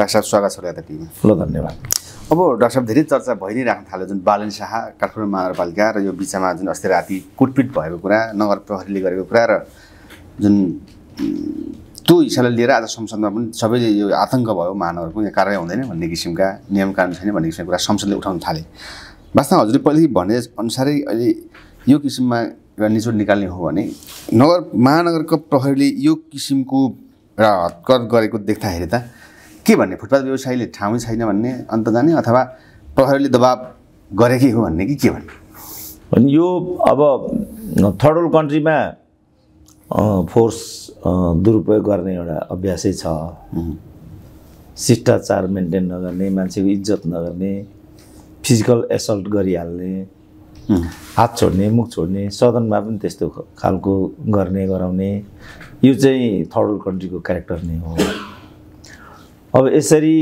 doctor साहब स्वागत छ यता टिभीमा ल धन्यवाद अब डाक्टर साहब धेरै चर्चा भइ नै राख्न थाल्यो जुन बालन शाह काठमाडौँ महानगरपालिका र यो बिचमा जुन अस्ति राति कुटपिट भएको कुरा नगर प्रहरीले गरेको कुरा र जुन त्यो हिसाबले लिएर आज संसदमा पनि सबैले यो आतङ्क भयो महानगरको यहाँ कारवाही हुँदैन भन्ने किसिमका नियम कानुन छैन भन्ने किसिमको कुरा संसदले उठाउन थाले वास्तवमा हजुरले पहिले भने अनुसारै अहिले यो किसिममा एउटा निचोड निकाल्ने हो भने नगर महानगरको प्रहरीले यो किसिमको एउटा हतकत गरेको देख्दाखेरि त के भन्ने फुटपाथ व्यवसायीले ठाउँ छैन भन्ने अन्त जाने अथवा प्रहरीले दबाब गरेकै हो भन्ने कि के भन्ने अनि यो अब थर्ड वर्ल्ड कन्ट्रीमा फोर्स दुरुपयोग गर्ने एउटा अभ्यासै छ शिष्टाचार मेन्टेन नगर्ने मान्छेको इज्जत नगर्ने फिजिकल एसल्ट गरिहाल्ने हात छोड्ने मुख छोड्ने सदनमा पनि त्यस्तो खालको गर्ने गराउने यो चाहिँ थर्ड वर्ल्ड कन्ट्रीको क्यारेक्टर नै हो अब यसरी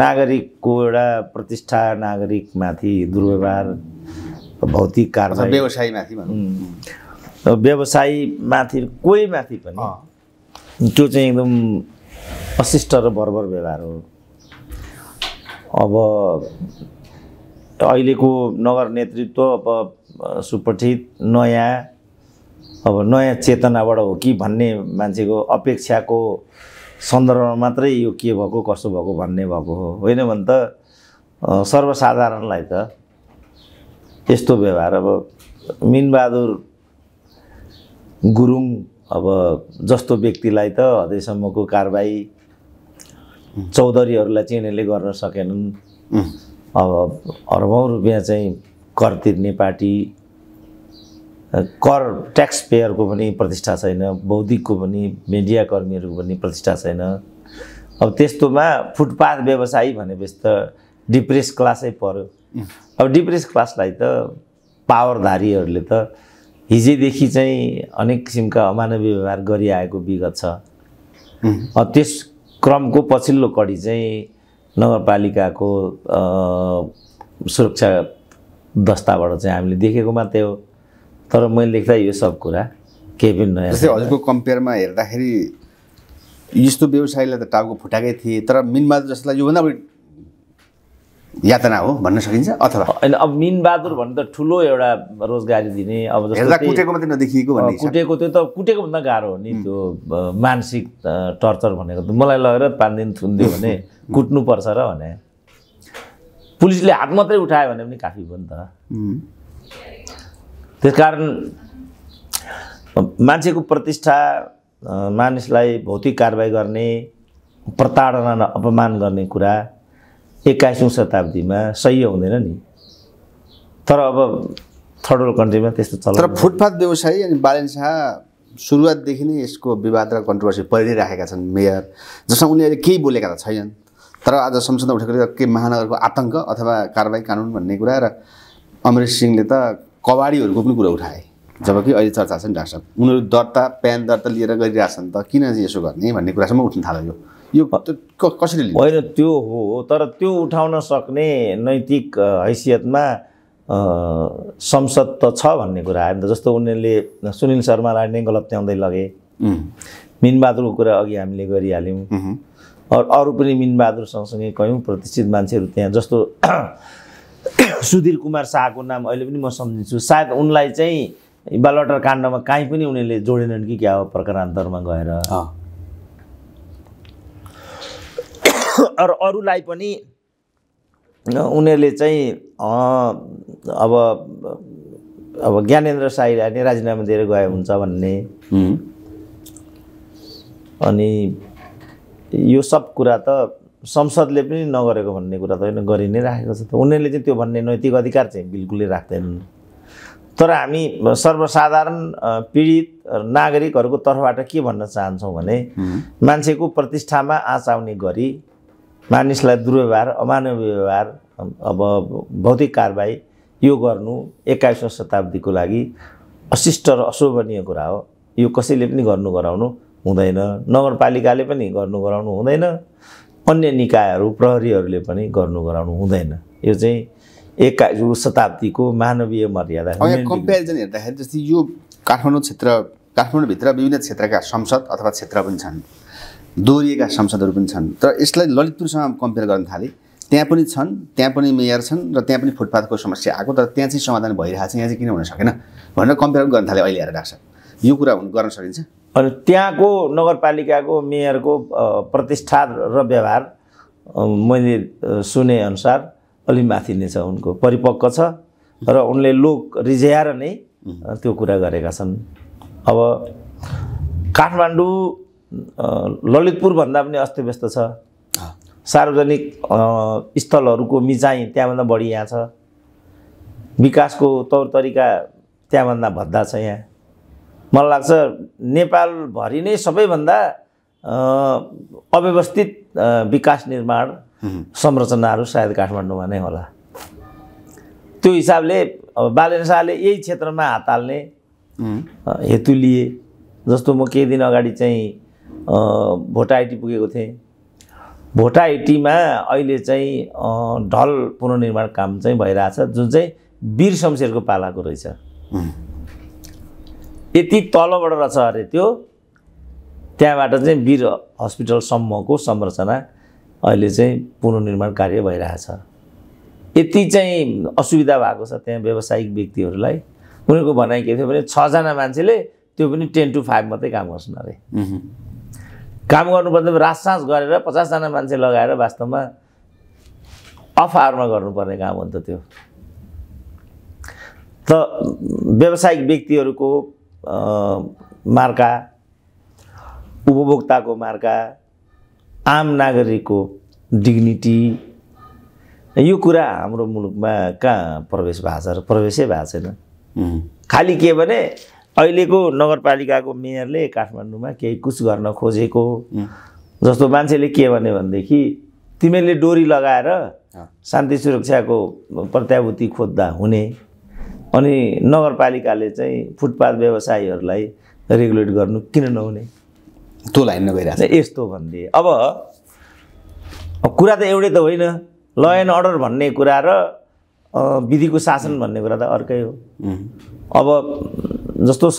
नागरिकको एउटा प्रतिष्ठा नागरिकमाथि दुर्व्यवहार भौतिक कार्य व्यवसायमाथि व्यवसायमाथि माथि पनि त्यो चाहिँ एकदम अशिष्ट र बर्बर व्यवहार हो अब अहिलेको नगर नेतृत्व अब सुपठित नयाँ अब नयाँ चेतनाबाट हो कि भन्ने मान्छेको अपेक्षाको सन्दर्भमा मात्रै यो के भएको कसो भएको भन्ने भएको हो होइन भने त सर्वसाधारणलाई त यस्तो व्यवहार अब मिनबहादुर गुरुङ अब जस्तो व्यक्तिलाई त हदैसम्मको कारबाही चौधरीहरूलाई चिनेले गर्न सकेनन् अब अरबौँ रुपियाँ चाहिँ कर तिर्ने पार्टी कर ट्याक्स पेयरको पनि प्रतिष्ठा छैन बौद्धिकको पनि मिडियाकर्मीहरूको पनि प्रतिष्ठा छैन अब त्यस्तोमा फुटपाथ व्यवसायी भनेपछि त डिप्रेस क्लासै पऱ्यो अब डिप्रेस क्लासलाई त पावरधारीहरूले त हिजैदेखि चाहिँ अनेक किसिमका अमानवीय व्यवहार गरिआएको विगत छ त्यस क्रमको पछिल्लो कडी चाहिँ नगरपालिकाको सुरक्षा दस्ताबाट चाहिँ हामीले देखेको मात्रै हो तर मैले लेख्दा यो सब कुरा केही पनि नयाँ जस्तै हजुरको कम्पेयरमा हेर्दाखेरि यस्तो व्यवसायलाई त टाउको फुटाएकै थिए तर मिनबहादुर जसलाई योभन्दा बढी यातना हो भन्न सकिन्छ अथवा होइन अब मिनबहादुर भन्नु त ठुलो एउटा रोजगारी दिने अब कुटेको मात्रै नदेखिएको कुटेको त्यो त कुटेको भन्दा गाह्रो हो नि त्यो मानसिक टर्चर भनेको त मलाई लगेर पाँच दिन थुनिदियो भने कुट्नुपर्छ र भने पुलिसले हात मात्रै उठायो भने पनि काफी भयो नि त त्यस कारण मान्छेको प्रतिष्ठा मानिसलाई भौतिक कारवाही गर्ने प्रताडना र अपमान गर्ने कुरा एक्काइसौँ शताब्दीमा सही हुँदैन नि तर अब थर्ड वर्ल्ड कन्ट्रीमा त्यस्तो चल्छ तर फुटपाथ व्यवसायी अनि बालेन शाह सुरुवातदेखि नै यसको विवाद र कन्ट्रोभर्सी परि राखेका छन् मेयर जसमा उनीहरूले केही बोलेका त छैनन् तर आज संसदमा उठेको के महानगरको आतङ्क अथवा कारवाही कानुन भन्ने कुरा र अमरेश सिंहले त कबाडीहरूको पनि कुरा उठाए जबकि अहिले चर्चा छ नि डाक्टर साहब उनीहरू दर्ता प्यान दर्ता लिएर गरिरहेछन् त किन यसो गर्ने भन्ने कुरासम्म उठ्न थाल्यो यो कसरी होइन त्यो हो तर त्यो उठाउन सक्ने नैतिक हैसियतमा संसद त छ भन्ने कुरा आयो नि त जस्तो उनीहरूले सुनिल शर्मालाई नै गलत्याउँदै लगे मिनबहादुरको कुरा अघि हामीले गरिहाल्यौँ अरू पनि मिनबहादुर सँगसँगै कयौँ प्रतिष्ठित मान्छेहरू त्यहाँ जस्तो सुधीर कुमार शाहको नाम अहिले पनि म सम्झिन्छु सायद उनलाई चाहिँ बालवाटार काण्डमा काहीँ पनि उनीहरूले जोडेनन् कि क्या हो प्रकारान्तरमा गएर अरू अरूलाई पनि उनीहरूले चाहिँ अब अब ज्ञानेन्द्र साईलाई नै राजीनामा दिएर गए हुन्छ भन्ने अनि यो सब कुरा त संसदले पनि नगरेको भन्ने कुरा त होइन गरि नै राखेको छ त उनीहरूले चाहिँ त्यो भन्ने नैतिक अधिकार चाहिँ बिल्कुलै राख्दैनन् तर हामी सर्वसाधारण पीडित नागरिकहरूको तर्फबाट के भन्न चाहन्छौँ भने मान्छेको प्रतिष्ठामा आँच आउने गरी मानिसलाई दुर्व्यवहार अमानव व्यवहार अब भौतिक कारबाही यो गर्नु एक्काइसौँ शताब्दीको लागि अशिष्ट र अशोभनीय कुरा हो यो कसैले पनि गर्नु गराउनु हुँदैन नगरपालिकाले पनि गर्नु गराउनु हुँदैन अन्य निकायहरू प्रहरीहरूले पनि गर्नु गराउनु हुँदैन यो चाहिँ एक्काइसौँ शताब्दीको मानवीय मर्यादा कम्पेरिजन हेर्दाखेरि जस्तै यो काठमाडौँ क्षेत्र काठमाडौँभित्र विभिन्न क्षेत्रका संसद अथवा क्षेत्र पनि छन् दोहोरिएका संसदहरू पनि छन् तर यसलाई ललितपुरसँग कम्पेयर गर्न थाले त्यहाँ पनि छन् त्यहाँ पनि मेयर छन् र त्यहाँ पनि फुटपाथको समस्या आएको तर त्यहाँ चाहिँ समाधान भइरहेको छ यहाँ चाहिँ किन हुन सकेन भनेर कम्पेयर गर्न थाले अहिले आएर डाक्टर यो कुरा गर्न सकिन्छ अनि त्यहाँको नगरपालिकाको मेयरको प्रतिष्ठा र व्यवहार मैले सुनेअनुसार अलि माथि नै छ उनको परिपक्व छ र उनले लोक रिझ्याएर नै त्यो कुरा गरेका छन् अब काठमाडौँ ललितपुरभन्दा पनि अस्तव्यस्त छ सार्वजनिक स्थलहरूको मिचाइ त्यहाँभन्दा बढी यहाँ छ विकासको तौर तरिका त्यहाँभन्दा भद्दा छ यहाँ मलाई लाग्छ नेपालभरि नै सबैभन्दा अव्यवस्थित विकास निर्माण संरचनाहरू सायद काठमाडौँमा नै होला त्यो हिसाबले अब बालेन शाहले यही क्षेत्रमा हात हाल्ने हेतु लिए जस्तो म केही दिन अगाडि चाहिँ भोटाइटी पुगेको थिएँ भोटाइटीमा अहिले चाहिँ ढल पुनर्निर्माण काम चाहिँ भइरहेछ जुन चाहिँ वीर शमशेरको पालाको रहेछ यति तलबाट रहेछ अरे त्यो त्यहाँबाट चाहिँ वीर हस्पिटलसम्मको संरचना अहिले चाहिँ पुनर्निर्माण कार्य भइरहेछ यति चाहिँ असुविधा भएको छ त्यहाँ व्यावसायिक व्यक्तिहरूलाई उनीहरूको भनाइ के थियो भने छजना मान्छेले त्यो पनि टेन टु फाइभ मात्रै काम गर्छन् अरे काम गर्नुपर्दा साँस गरेर पचासजना मान्छे लगाएर वास्तवमा अफ आवरमा गर्नुपर्ने काम हो नि त त्यो त व्यावसायिक व्यक्तिहरूको मार्का उपभोक्ताको मार्का आम नागरिकको डिग्निटी यो कुरा हाम्रो मुलुकमा कहाँ प्रवेश भएको छ र प्रवेशै भएको छैन खालि के भने अहिलेको नगरपालिकाको मेयरले काठमाडौँमा केही कुछ गर्न खोजेको जस्तो मान्छेले के भन्यो भनेदेखि तिमीहरूले डोरी लगाएर शान्ति सुरक्षाको प्रत्याभूति खोज्दा हुने अनि नगरपालिकाले चाहिँ फुटपाथ व्यवसायीहरूलाई रेगुलेट गर्नु किन नहुने त्यो लाइन नगइरहेको छ यस्तो भनिदिए अब कुरा त एउटै त होइन ल एन्ड अर्डर भन्ने कुरा र विधिको शासन भन्ने कुरा त अर्कै हो अब जस्तो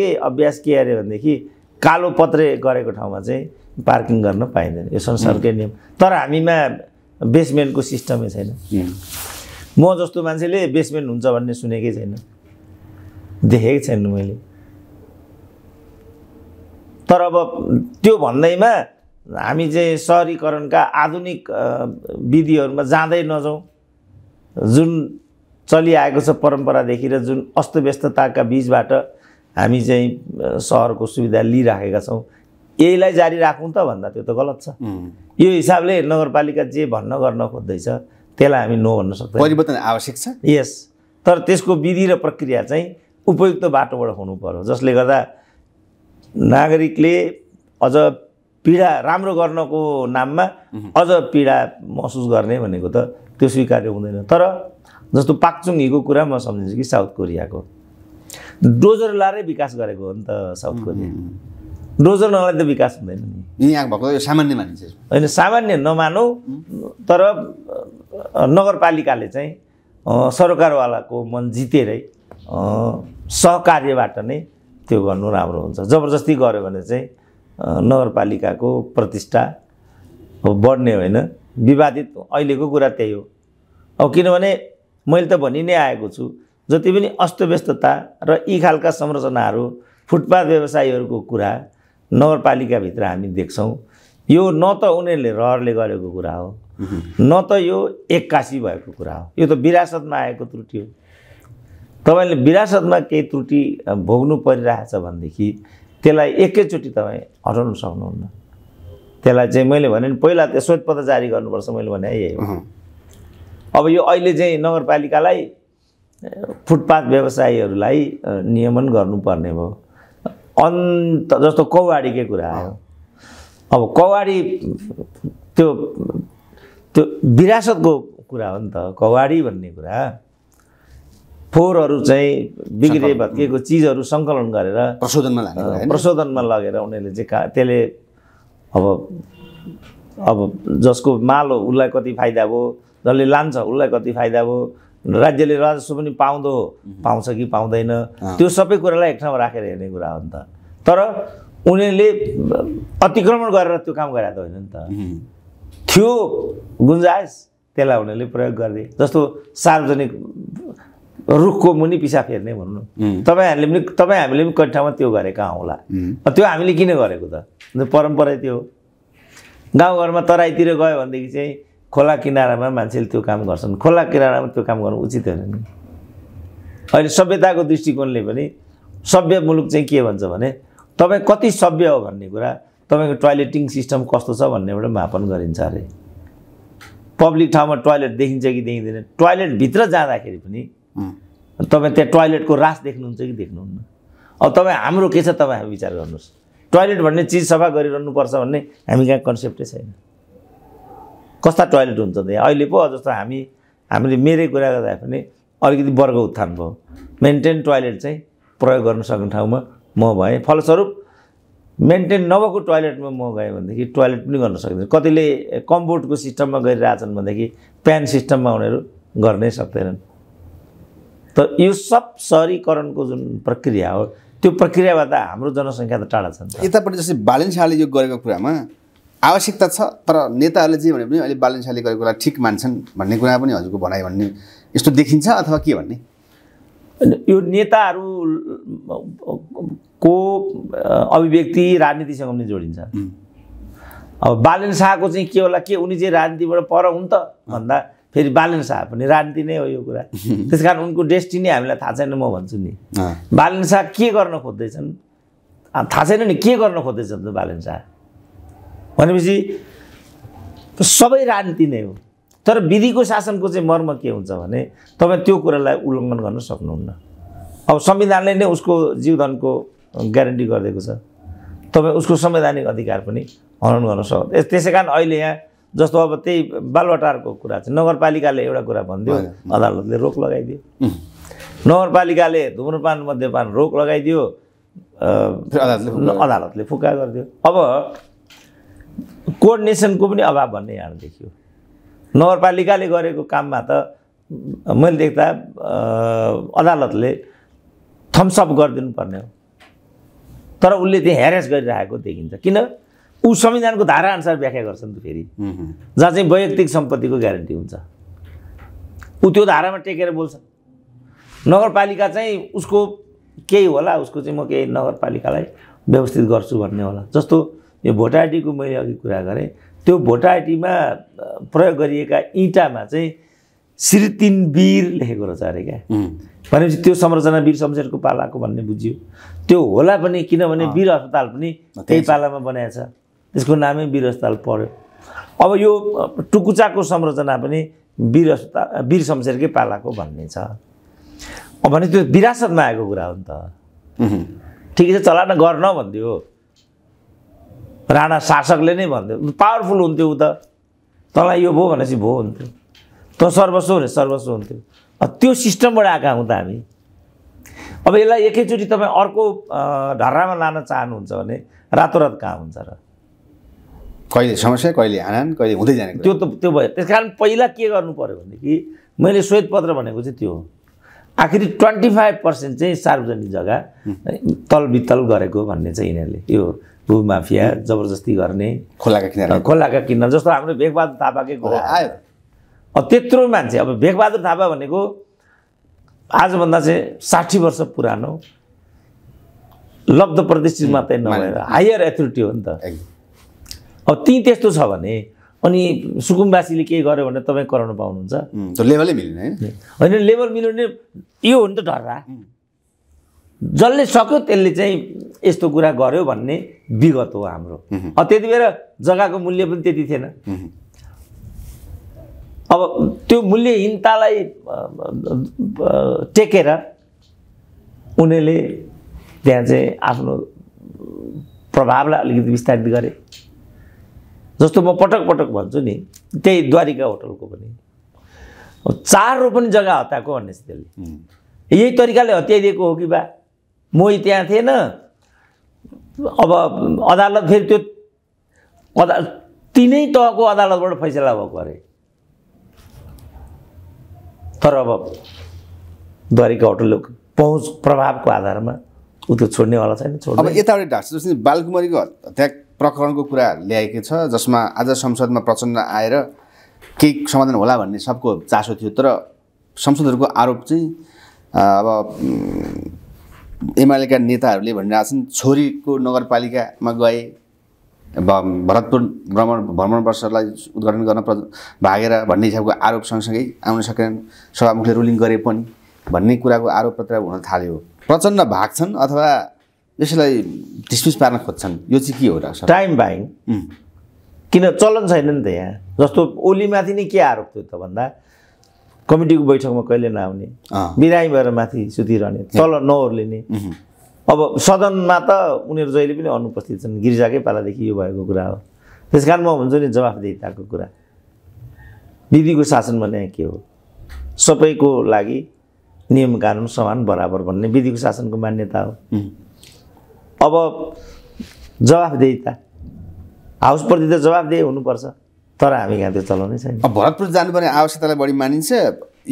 के अभ्यास के अरे भनेदेखि कालो पत्रे गरेको ठाउँमा चाहिँ पार्किङ गर्न पाइँदैन यो संसारकै नियम तर हामीमा बेसमेन्टको सिस्टमै छैन म जस्तो मान्छेले बेसमेन्ट हुन्छ भन्ने सुनेकै छैन देखेकै छैन मैले तर अब त्यो भन्दैमा हामी चाहिँ सहरीकरणका आधुनिक विधिहरूमा जाँदै नजाउँ जुन चलिआएको छ परम्परादेखि र जुन अस्तव्यस्तताका बिचबाट हामी चाहिँ सहरको सुविधा लिइराखेका छौँ यहीलाई जारी राखौँ त भन्दा त्यो त गलत छ यो हिसाबले नगरपालिका जे भन्न गर्न खोज्दैछ त्यसलाई हामी नो भन्न सक्दैनौँ परिवर्तन आवश्यक छ यस तर त्यसको विधि र प्रक्रिया चाहिँ उपयुक्त बाटोबाट हुनु पर्यो जसले गर्दा नागरिकले अझ पीडा राम्रो गर्नको नाममा अझ पीडा महसुस गर्ने भनेको त त्यो स्वीकार्य हुँदैन तर जस्तो पाक्चुङीको कुरा म सम्झिन्छु कि साउथ कोरियाको डोजर लाएरै विकास गरेको हो नि त साउथ कोरिया डोजर नलाई त विकास हुँदैन नि यहाँ भएको सामान्य मानिस होइन सामान्य नमानौ तर नगरपालिकाले चाहिँ सरकारवालाको मन जितेरै सहकार्यबाट नै त्यो गर्नु राम्रो हुन्छ जबरजस्ती गऱ्यो भने चाहिँ नगरपालिकाको प्रतिष्ठा बढ्ने होइन विवादित अहिलेको कुरा त्यही हो अब किनभने मैले त भनि नै आएको छु जति पनि अस्तव्यस्तता र यी खालका संरचनाहरू फुटपाथ व्यवसायीहरूको कुरा नगरपालिकाभित्र हामी देख्छौँ यो न त उनीहरूले रहरले गरेको कुरा हो न त यो एक्कासी भएको कुरा हो यो त विरासतमा आएको त्रुटि हो तपाईँले विरासतमा केही त्रुटि भोग्नु परिरहेछ भनेदेखि त्यसलाई एकैचोटि तपाईँ हटाउनु सक्नुहुन्न त्यसलाई चाहिँ मैले भने नि पहिला त्यो श्वेत जारी गर्नुपर्छ मैले भने यही हो अब यो अहिले चाहिँ नगरपालिकालाई फुटपाथ व्यवसायीहरूलाई नियमन गर्नुपर्ने भयो अन्त जस्तो कौवाडीकै कुरा आयो अब कौवाडी त्यो त्यो विरासतको कुरा हो नि त कवाडी भन्ने कुरा फोहोरहरू चाहिँ बिग्रे भत्किएको चिजहरू सङ्कलन गरेर प्रशोधनमा प्रशोधनमा लगेर उनीहरूले चाहिँ का त्यसले अब अब जसको माल हो उसलाई कति फाइदा भयो जसले लान्छ उसलाई कति फाइदा भयो राज्यले राजस्व पनि पाउँदो हो पाउँछ कि पाउँदैन त्यो सबै कुरालाई एक ठाउँमा राखेर हेर्ने कुरा हो नि त तर उनीहरूले अतिक्रमण गरेर त्यो काम गराएको होइन नि त थियो गुन्जाइस त्यसलाई उनीहरूले प्रयोग गरिदिए जस्तो सार्वजनिक रुखको मुनि पिसा फेर्ने भन्नु तपाईँहरूले पनि तपाईँ हामीले पनि कति ठाउँमा त्यो गरेका होला त्यो हामीले किन गरेको त परम्परै त्यो गाउँघरमा तराईतिर गयो भनेदेखि चाहिँ खोला किनारामा मान्छेले त्यो काम गर्छन् खोला किनारामा त्यो काम गर्नु उचित होइन नि अहिले सभ्यताको दृष्टिकोणले पनि सभ्य मुलुक चाहिँ के भन्छ भने तपाईँ कति सभ्य हो भन्ने कुरा तपाईँको टोयलेटिङ सिस्टम कस्तो छ भन्नेबाट मापन गरिन्छ अरे पब्लिक ठाउँमा टोयलेट देखिन्छ कि देखिँदैन टोयलेटभित्र जाँदाखेरि पनि तपाईँ त्यहाँ टोयलेटको रास देख्नुहुन्छ कि देख्नुहुन्न अब तपाईँ हाम्रो के छ तपाईँ विचार गर्नुहोस् टोयलेट भन्ने चिज सफा गरिरहनुपर्छ भन्ने हामी कहाँ कन्सेप्टै छैन कस्ता टोयलेट हुन्छ त्यहाँ अहिले पो जस्तो हामी हामीले मेरै कुरा गर्दा पनि अलिकति वर्ग उत्थान भयो मेन्टेन टोयलेट चाहिँ प्रयोग गर्न सक्ने ठाउँमा म भएँ फलस्वरूप मेन्टेन नभएको टोइलेटमा म गएँ भनेदेखि टोइलेट पनि गर्न सक्दैन कतिले कम्बोर्डको सिस्टममा गरिरहेछन् भनेदेखि प्यान सिस्टममा उनीहरू गर्नै सक्दैनन् त यो सब सहरीकरणको जुन प्रक्रिया हो त्यो प्रक्रियाबाट हाम्रो जनसङ्ख्या त टाढा छन् यतापट्टि जस्तै बालन शाहले यो गरेको कुरामा आवश्यकता छ तर नेताहरूले जे भने पनि अहिले बालन शाहले गरेको कुरा ठिक मान्छन् भन्ने कुरा पनि हजुरको भनाइ भन्ने यस्तो देखिन्छ अथवा के भन्ने यो नेताहरू को अभिव्यक्ति राजनीतिसँग पनि जोडिन्छ अब बालन शाहको चाहिँ के होला के उनी चाहिँ राजनीतिबाट पर हुन् त भन्दा फेरि बालन शाह पनि राजनीति नै हो यो कुरा त्यस कारण उनको डेस्टिनी हामीलाई थाहा छैन म भन्छु नि बालन शाह के गर्न खोज्दैछन् थाहा छैन नि के गर्न खोज्दैछन् त बालन शाह भनेपछि सबै राजनीति नै हो तर विधिको शासनको चाहिँ मर्म के हुन्छ भने तपाईँ त्यो कुरालाई उल्लङ्घन गर्न सक्नुहुन्न अब संविधानले नै उसको जीवधनको ग्यारेन्टी गरिदिएको छ तपाईँ उसको संवैधानिक अधिकार पनि हनन गर्न सक्छ त्यसै कारण अहिले यहाँ जस्तो अब त्यही बालवाटारको कुरा चाहिँ नगरपालिकाले एउटा कुरा भनिदियो अदालतले रोक लगाइदियो नगरपालिकाले धुम्रपान मध्यपान रोक लगाइदियो अदालतले फुक्का गरिदियो अब कोअर्डिनेसनको पनि अभाव भन्ने यहाँ देखियो नगरपालिकाले गरेको काममा त मैले देख्दा अदालतले थम्सअप गरिदिनु पर्ने हो तर उसले त्यहाँ ह्यारेस गरिरहेको देखिन्छ किन ऊ संविधानको धाराअनुसार व्याख्या गर्छन् त फेरि जहाँ चाहिँ वैयक्तिक सम्पत्तिको ग्यारेन्टी हुन्छ ऊ त्यो धारामा टेकेर बोल्छ नगरपालिका चाहिँ उसको केही होला उसको चाहिँ म केही नगरपालिकालाई व्यवस्थित गर्छु भन्ने होला जस्तो यो भोटर आइडीको मैले अघि कुरा गरेँ त्यो भोटर आइडीमा प्रयोग गरिएका इँटामा चाहिँ सिरतिन वीर लेखेको रहेछ अरे क्या भनेपछि त्यो संरचना वीर शमशेरको पालाको भन्ने बुझियो त्यो होला पनि किनभने वीर अस्पताल पनि त्यही पालामा बनाएछ त्यसको नामै वीर अस्पताल पर्यो अब यो टुकुचाको संरचना पनि वीर अस्पताल वीर शमशेरकै पालाको भन्ने छ अब भने त्यो विरासतमा आएको कुरा हो नि त ठिकै छ चला गर्न भनिदियो राणा शासकले नै भनिदियो पावरफुल हुन्थ्यो ऊ त तँलाई यो भयो भनेपछि भो हुन्थ्यो त सर्वस्व रे सर्वस्व हुन्थ्यो त्यो सिस्टमबाट आएका हौँ त हामी अब यसलाई एकैचोटि तपाईँ अर्को ढर्रामा लान चाहनुहुन्छ भने रातो रात कहाँ हुन्छ र कहिले समस्या कहिले आनन्द कहिले हुँदै जाने त्यो त त्यो भयो त्यस कारण पहिला के गर्नु पऱ्यो भनेदेखि मैले श्वेत पत्र भनेको चाहिँ त्यो हो आखिरी ट्वेन्टी फाइभ पर्सेन्ट चाहिँ सार्वजनिक जग्गा तलबितल गरेको भन्ने चाहिँ यिनीहरूले यो भूमाफिया जबरजस्ती गर्ने खोलाका किनार खोलाका किनार जस्तो हाम्रो भेगबहादुर थापाकै आयो त्यत्रो मान्छे अब भेगबहादुर थापा भनेको आजभन्दा चाहिँ साठी वर्ष पुरानो लब्ध प्रदेशित मात्रै नभएर हायर एथोरिटी हो नि त अब ती त्यस्तो छ भने अनि सुकुम्बासीले के गर्यो भने तपाईँ कराउनु पाउनुहुन्छ लेभलै मिल्ने होइन लेभल मिल्यो भने यो हो नि त डर जसले सक्यो त्यसले चाहिँ यस्तो कुरा गर्यो भन्ने विगत हो हाम्रो त्यति बेला जग्गाको मूल्य पनि त्यति थिएन अब त्यो मूल्यहीनतालाई टेकेर उनीहरूले त्यहाँ चाहिँ आफ्नो प्रभावलाई अलिकति विस्तारित गरे जस्तो म पटक पटक भन्छु नि त्यही द्वारिका होटलको पनि चार रोपनी जग्गा हत्याएको भन्ने त्यसले यही तरिकाले हत्याइदिएको हो कि बा मही त्यहाँ थिएन अब अदालत फेरि त्यो अदा तिनै तहको अदालतबाट फैसला भएको अरे तर अब द्वारिका होटल पहुँच प्रभावको आधारमा ऊ त्यो छोड्नेवाला छैन छोड्ने अब यताबाट डाक्टर जस्तै बालकुमारीको हत्या प्रकरणको कुरा ल्याएको छ जसमा आज संसदमा प्रचण्ड आएर केही समाधान होला भन्ने सबको चासो थियो तर संसदहरूको आरोप चाहिँ अब एमालेका नेताहरूले भनिरहेछन् छोरीको नगरपालिकामा गए भरतपुर भ्रमण भ्रमण वर्षलाई उद्घाटन गर्न भागेर भन्ने हिसाबको आरोप सँगसँगै आउन सकेनन् सभामुखले रुलिङ गरे पनि भन्ने कुराको आरोप पत्र हुन थाल्यो प्रचण्ड भाग्छन् अथवा यसलाई डिसमिस पार्न खोज्छन् यो चाहिँ के हो र टाइम बाइङ किन चलन छैन नि त यहाँ जस्तो ओलीमाथि नै के आरोप थियो त भन्दा कमिटीको बैठकमा कहिले नआउने बिरामी भएर माथि सुतिरहने चलन नओर्लिने अब सदनमा त उनीहरू जहिले पनि अनुपस्थित छन् गिरिजाकै पालादेखि यो भएको कुरा हो त्यस कारण म भन्छु नि जवाफदेताको कुरा विधिको शासन भने के हो सबैको लागि नियम कानुन समान बराबर भन्ने विधिको शासनको मान्यता हो अब जवाफदेता हाउसप्रति त जवाफदेही हुनुपर्छ तर हामी कहाँ त्यो चलाउनै छैन भरतपुर जानुपर्ने आवश्यकतालाई बढी मानिन्छ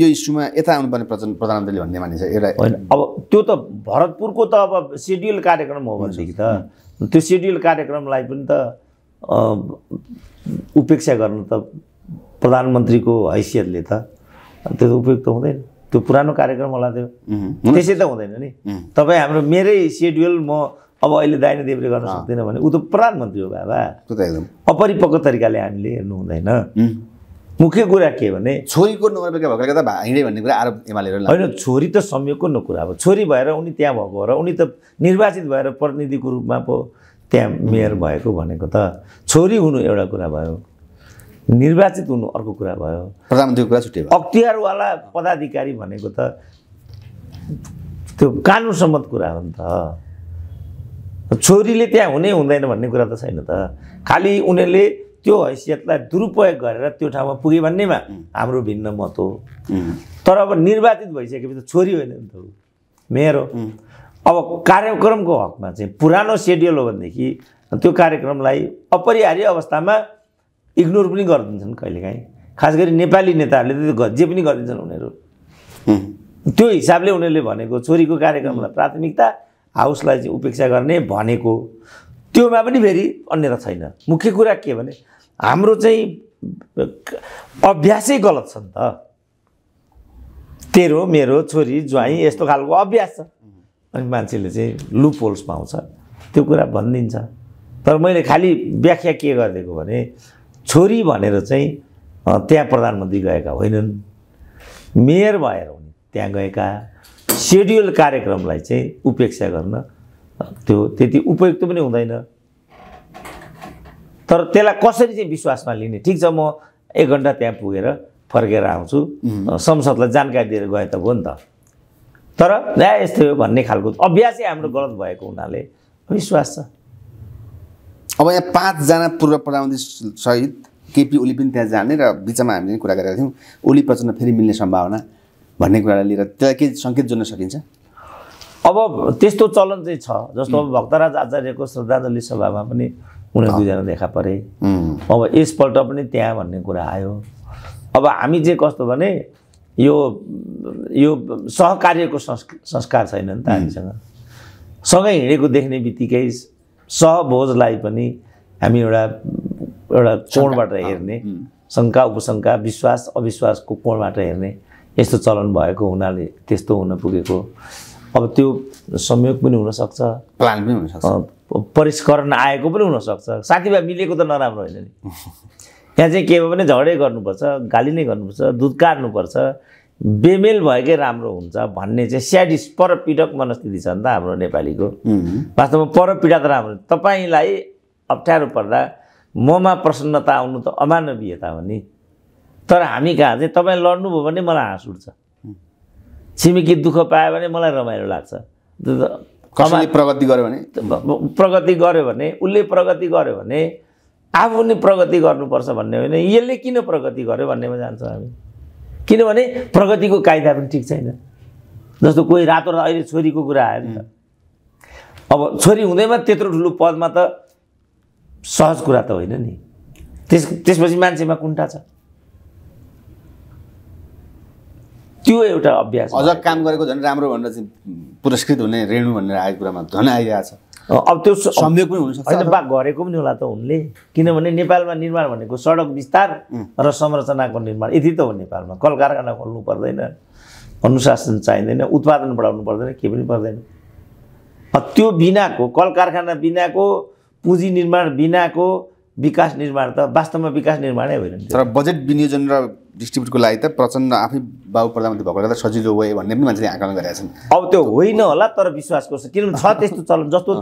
यो इस्युमा यता आउनुपर्ने प्रचण्ड प्रधानमन्त्रीले भन्ने मानिन्छ एउटा अब त्यो त भरतपुरको त अब सेड्युल कार्यक्रम हो भनेदेखि त त्यो सेड्युल कार्यक्रमलाई पनि त उपेक्षा गर्नु त प्रधानमन्त्रीको हैसियतले त त्यो त उपयुक्त हुँदैन त्यो पुरानो कार्यक्रम होला त्यो त्यसै त हुँदैन नि तपाईँ हाम्रो मेरै सेड्युल म अब अहिले दाहिने देब्रे गर्न सक्दिनँ भने ऊ त प्रधानमन्त्री हो बाबा अपरिपक्व तरिकाले हामीले हेर्नु हुँदैन मुख्य कुरा के भने छोरीको नगरपालिका भएको गर्दा हिँडे भन्ने कुरा आरोप एमाले होइन छोरी त संयोगको न कुरा अब छोरी भएर उनी त्यहाँ भएको र उनी त निर्वाचित भएर प्रतिनिधिको रूपमा पो त्यहाँ मेयर भएको भनेको त छोरी हुनु एउटा कुरा भयो निर्वाचित हुनु अर्को कुरा भयो प्रधानमन्त्रीको कुरा छुट्यो अख्तियारवाला पदाधिकारी भनेको त त्यो कानुनसम्मत कुरा हो नि त छोरीले त्यहाँ हुने हुँदैन भन्ने कुरा त छैन त खालि उनीहरूले त्यो हैसियतलाई दुरुपयोग गरेर त्यो ठाउँमा पुगे भन्नेमा हाम्रो भिन्न मत हो तर अब निर्वाचित भइसकेपछि त छोरी होइन नि त मेरो अब कार्यक्रमको हकमा चाहिँ पुरानो सेड्युल हो भनेदेखि त्यो कार्यक्रमलाई अपरिहार्य अवस्थामा इग्नोर पनि गरिदिन्छन् कहिलेकाहीँ खास गरी नेपाली नेताहरूले त जे पनि गरिदिन्छन् उनीहरू त्यो हिसाबले उनीहरूले भनेको छोरीको कार्यक्रमलाई प्राथमिकता हाउसलाई चाहिँ उपेक्षा गर्ने भनेको त्योमा पनि फेरि अन्यथा छैन मुख्य कुरा के भने हाम्रो चाहिँ अभ्यासै गलत छ नि त तेरो मेरो छोरी ज्वाइँ यस्तो खालको अभ्यास छ अनि मान्छेले चाहिँ लुप होल्स पाउँछ त्यो कुरा भनिदिन्छ तर मैले खालि व्याख्या के गरिदिएको भने छोरी भनेर चाहिँ त्यहाँ प्रधानमन्त्री गएका होइनन् मेयर भएर हुने त्यहाँ गएका सेड्युल कार्यक्रमलाई चाहिँ उपेक्षा गर्न त्यो त्यति उपयुक्त पनि हुँदैन तर त्यसलाई कसरी चाहिँ विश्वासमा लिने ठिक छ म एक घन्टा त्यहाँ पुगेर फर्केर आउँछु संसदलाई जानकारी दिएर गए त भयो नि त तर ल्या यस्तै हो भन्ने खालको अभ्यासै हाम्रो गलत भएको हुनाले विश्वास छ अब यहाँ पाँचजना पूर्व प्रधानमन्त्री सहित केपी ओली पनि त्यहाँ जाने र बिचमा हामीले कुरा गरेका थियौँ ओली प्रचण्ड फेरि मिल्ने सम्भावना भन्ने कुरालाई लिएर त्यसलाई केही सङ्केत जोड्न सकिन्छ अब त्यस्तो चलन चाहिँ छ जस्तो अब भक्तराज आचार्यको श्रद्धाञ्जली सभामा पनि उनीहरू दुईजना देखा परे अब यसपल्ट पनि त्यहाँ भन्ने कुरा आयो अब हामी चाहिँ कस्तो भने यो यो सहकार्यको संस्कार छैन नि त हामीसँग सँगै हिँडेको देख्ने बित्तिकै सहभोजलाई पनि हामी एउटा एउटा कोणबाट हेर्ने शङ्का उपशङ्का विश्वास अविश्वासको कोणबाट हेर्ने यस्तो चलन भएको हुनाले त्यस्तो हुन पुगेको अब त्यो संयोग पनि हुनसक्छ प्लान पनि हुनसक्छ परिष्करण आएको पनि हुनसक्छ साथीभाइ मिलेको त नराम्रो होइन नि त्यहाँ चाहिँ के भयो भने झगडै गर्नुपर्छ गाली नै गर्नुपर्छ दुध काट्नुपर्छ बेमेल भएकै राम्रो हुन्छ भन्ने चाहिँ स्याडिस परपीडक मनस्थिति छ नि त हाम्रो नेपालीको वास्तवमा परपीडा त राम्रो तपाईँलाई अप्ठ्यारो पर्दा ममा प्रसन्नता आउनु त अमानवीयता हो नि तर हामी कहाँ चाहिँ तपाईँ लड्नुभयो भने मलाई हाँस उठ्छ छिमेकी दुःख पायो भने मलाई रमाइलो लाग्छ कसैले प्रगति गर्यो भने प्रगति गर्यो भने उसले प्रगति गर्यो भने आफू नै प्रगति गर्नुपर्छ भन्ने होइन यसले किन प्रगति गर्यो भन्नेमा जान्छ हामी किनभने प्रगतिको कायदा पनि ठिक छैन जस्तो कोही रातो रात अहिले छोरीको कुरा आयो नि त अब छोरी हुँदैमा त्यत्रो ठुलो पदमा त सहज कुरा त होइन नि त्यस त्यसपछि मान्छेमा कुन्टा छ त्यो एउटा अभ्यास अझ काम गरेको झन् राम्रो भनेर चाहिँ पुरस्कृत हुने रेणु भनेर आएको कुरामा धन आइरहेको छ अब त्यो संयोग पनि हुनसक्छ होइन बा गरेको पनि होला त उनले किनभने नेपालमा निर्माण भनेको सडक विस्तार र संरचनाको निर्माण यति त हो नेपालमा कल कारखाना खोल्नु पर्दैन अनुशासन चाहिँदैन उत्पादन बढाउनु पर्दैन के पनि पर्दैन त्यो बिनाको कल कारखाना बिनाको पुँजी निर्माण बिनाको विकास निर्माण त वास्तवमा विकास निर्माणै होइन तर बजेट विनियोजन र डिस्ट्रिब्युटको लागि त प्रचण्ड आफै बाबु प्रधानमन्त्री भएको गर्दा सजिलो भयो भन्ने पनि मान्छेले आकलन गरेका छन् अब त्यो होइन होला तर विश्वास गर्छ किनभने छ त्यस्तो चलन जस्तो